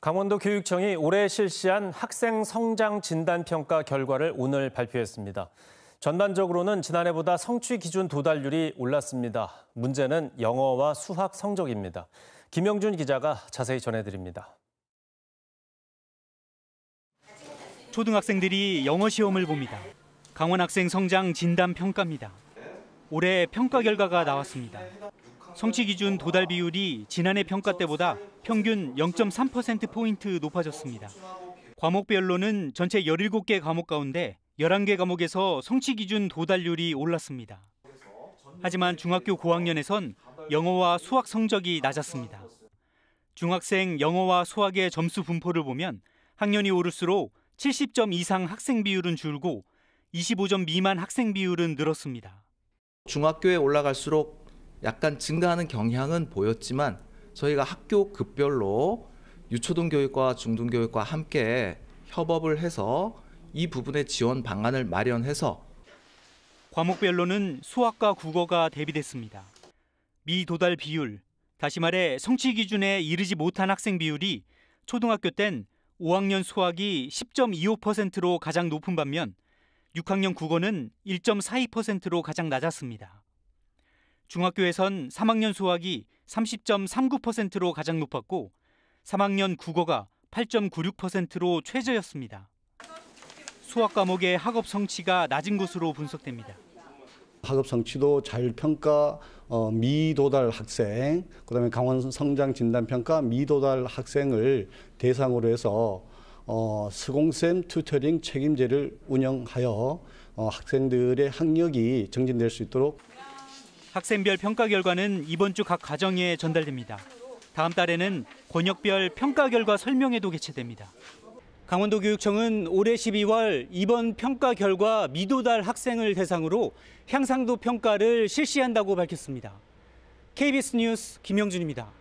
강원도 교육청이 올해 실시한 학생 성장 진단 평가 결과를 오늘 발표했습니다. 전반적으로는 지난해보다 성취 기준 도달률이 올랐습니다. 문제는 영어와 수학 성적입니다. 김영준 기자가 자세히 전해드립니다. 초등학생들이 영어 시험을 봅니다. 강원 학생 성장 진단 평가입니다. 올해 평가 결과가 나왔습니다. 성취 기준 도달 비율이 지난해 평가 때보다 평균 0.3%포인트 높아졌습니다. 과목별로는 전체 17개 과목 가운데 11개 과목에서 성취 기준 도달률이 올랐습니다. 하지만 중학교 고학년에선 영어와 수학 성적이 낮았습니다. 중학생 영어와 수학의 점수 분포를 보면 학년이 오를수록 70점 이상 학생 비율은 줄고 25점 미만 학생 비율은 늘었습니다. 중학교에 올라갈수록 약간 증가하는 경향은 보였지만 저희가 학교 급별로 유초등 교육과 중등 교육과 함께 협업을 해서 이 부분의 지원 방안을 마련해서 과목별로는 수학과 국어가 대비됐습니다. 미도달 비율, 다시 말해 성취 기준에 이르지 못한 학생 비율이 초등학교 땐 5학년 수학이 10.25%로 가장 높은 반면 6학년 국어는 1.42%로 가장 낮았습니다. 중학교에선 3학년 수학이 30.39%로 가장 높았고 3학년 국어가 8.96%로 최저였습니다. 수학 과목의 학업 성취가 낮은 것으로 분석됩니다. 학업 성취도 잘 평가 어, 미도달 학생, 그다음에 강원 성장 진단 평가 미도달 학생을 대상으로 해서 어, 공쌤 튜터링 책임제를 운영하여 어, 학생들의 학력이 정진될 수 있도록. 학생별 평가 결과는 이번 주 각 가정에 전달됩니다. 다음 달에는 권역별 평가 결과 설명회도 개최됩니다. 강원도 교육청은 올해 12월 이번 평가 결과 미도달 학생을 대상으로 향상도 평가를 실시한다고 밝혔습니다. KBS 뉴스 김영준입니다.